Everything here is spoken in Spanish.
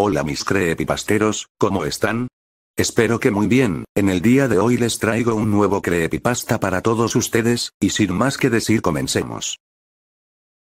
Hola mis Creepypasteros, ¿cómo están? Espero que muy bien, en el día de hoy les traigo un nuevo creepypasta para todos ustedes, y sin más que decir comencemos.